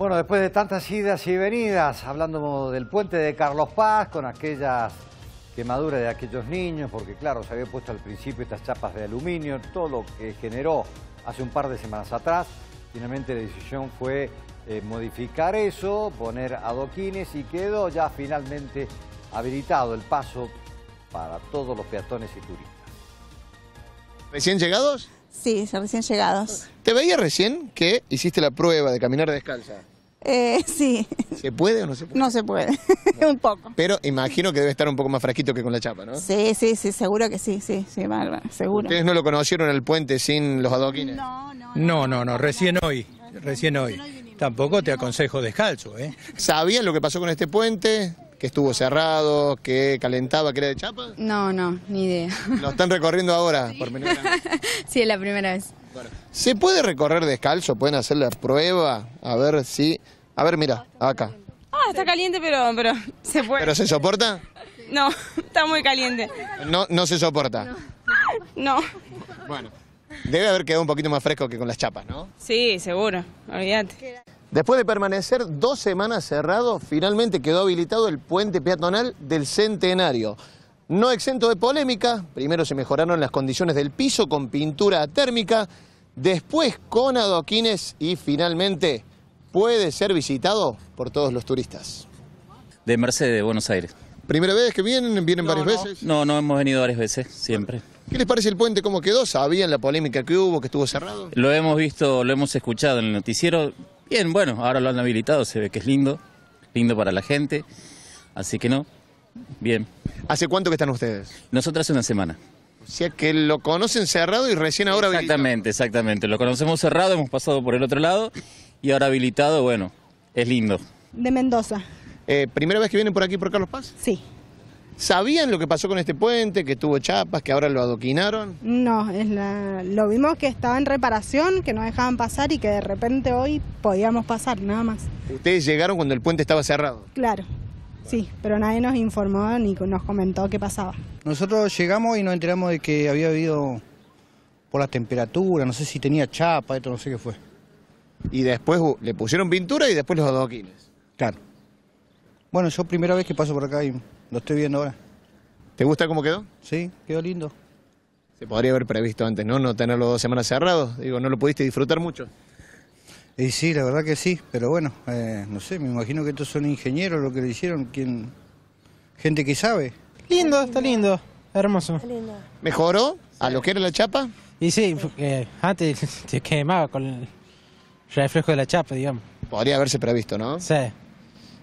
Bueno, después de tantas idas y venidas, hablando del puente de Carlos Paz, con aquellas quemaduras de aquellos niños, porque claro, se había puesto al principio estas chapas de aluminio, todo lo que generó hace un par de semanas atrás, finalmente la decisión fue eh, modificar eso, poner adoquines y quedó ya finalmente habilitado el paso para todos los peatones y turistas. ¿Recién llegados? Sí, recién llegados. ¿Te veía recién que hiciste la prueba de caminar descalza? Eh, sí. ¿Se puede o no se puede? No se puede, un poco. Pero imagino que debe estar un poco más fraquito que con la chapa, ¿no? Sí, sí, sí, seguro que sí, sí, sí, bárbaro, seguro. ¿Ustedes no lo conocieron el puente sin los adoquines? No, no. No, no, no, recién hoy, recién hoy. Tampoco te aconsejo descalzo, ¿eh? ¿Sabían lo que pasó con este puente? que estuvo cerrado, que calentaba, que era de chapa? No, no, ni idea. ¿Lo están recorriendo ahora? por menudo. sí, es la primera vez. ¿Se puede recorrer descalzo? ¿Pueden hacer la prueba? A ver si... A ver, mira, acá. Ah, está caliente, pero, pero se puede. ¿Pero se soporta? No, está muy caliente. No, no se soporta. No. no. Bueno, debe haber quedado un poquito más fresco que con las chapas, ¿no? Sí, seguro, olvídate. Después de permanecer dos semanas cerrado, finalmente quedó habilitado el puente peatonal del Centenario. No exento de polémica, primero se mejoraron las condiciones del piso con pintura térmica, después con adoquines y finalmente puede ser visitado por todos los turistas. De Mercedes, de Buenos Aires. ¿Primera vez que vienen? ¿Vienen varias veces? No, no hemos venido varias veces, siempre. ¿Qué les parece el puente cómo quedó? ¿Sabían la polémica que hubo, que estuvo cerrado? Lo hemos visto, lo hemos escuchado en el noticiero. Bien, bueno, ahora lo han habilitado, se ve que es lindo, lindo para la gente, así que no, bien. ¿Hace cuánto que están ustedes? Nosotras hace una semana. O sea que lo conocen cerrado y recién ahora Exactamente, exactamente. Lo conocemos cerrado, hemos pasado por el otro lado y ahora habilitado, bueno, es lindo. De Mendoza. Eh, ¿Primera vez que vienen por aquí, por Carlos Paz? Sí. ¿Sabían lo que pasó con este puente, que tuvo chapas, que ahora lo adoquinaron? No, es la... lo vimos que estaba en reparación, que no dejaban pasar y que de repente hoy podíamos pasar, nada más. ¿Ustedes llegaron cuando el puente estaba cerrado? Claro, sí, pero nadie nos informó ni nos comentó qué pasaba. Nosotros llegamos y nos enteramos de que había habido por la temperatura, no sé si tenía chapa, esto no sé qué fue. Y después le pusieron pintura y después los adoquines. Claro. Bueno, yo primera vez que paso por acá y lo estoy viendo ahora. ¿Te gusta cómo quedó? Sí, quedó lindo. Se podría haber previsto antes, ¿no? No tenerlo dos semanas cerrados. Digo, ¿no lo pudiste disfrutar mucho? Y sí, la verdad que sí, pero bueno, eh, no sé, me imagino que estos son ingenieros lo que le hicieron, quien, gente que sabe. Lindo, está lindo, hermoso. lindo. ¿Mejoró a lo que era la chapa? Y sí, porque antes se quemaba con el reflejo de la chapa, digamos. Podría haberse previsto, ¿no? Sí,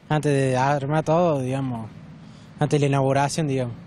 antes de armar todo, digamos, antes la inauguración, digamos.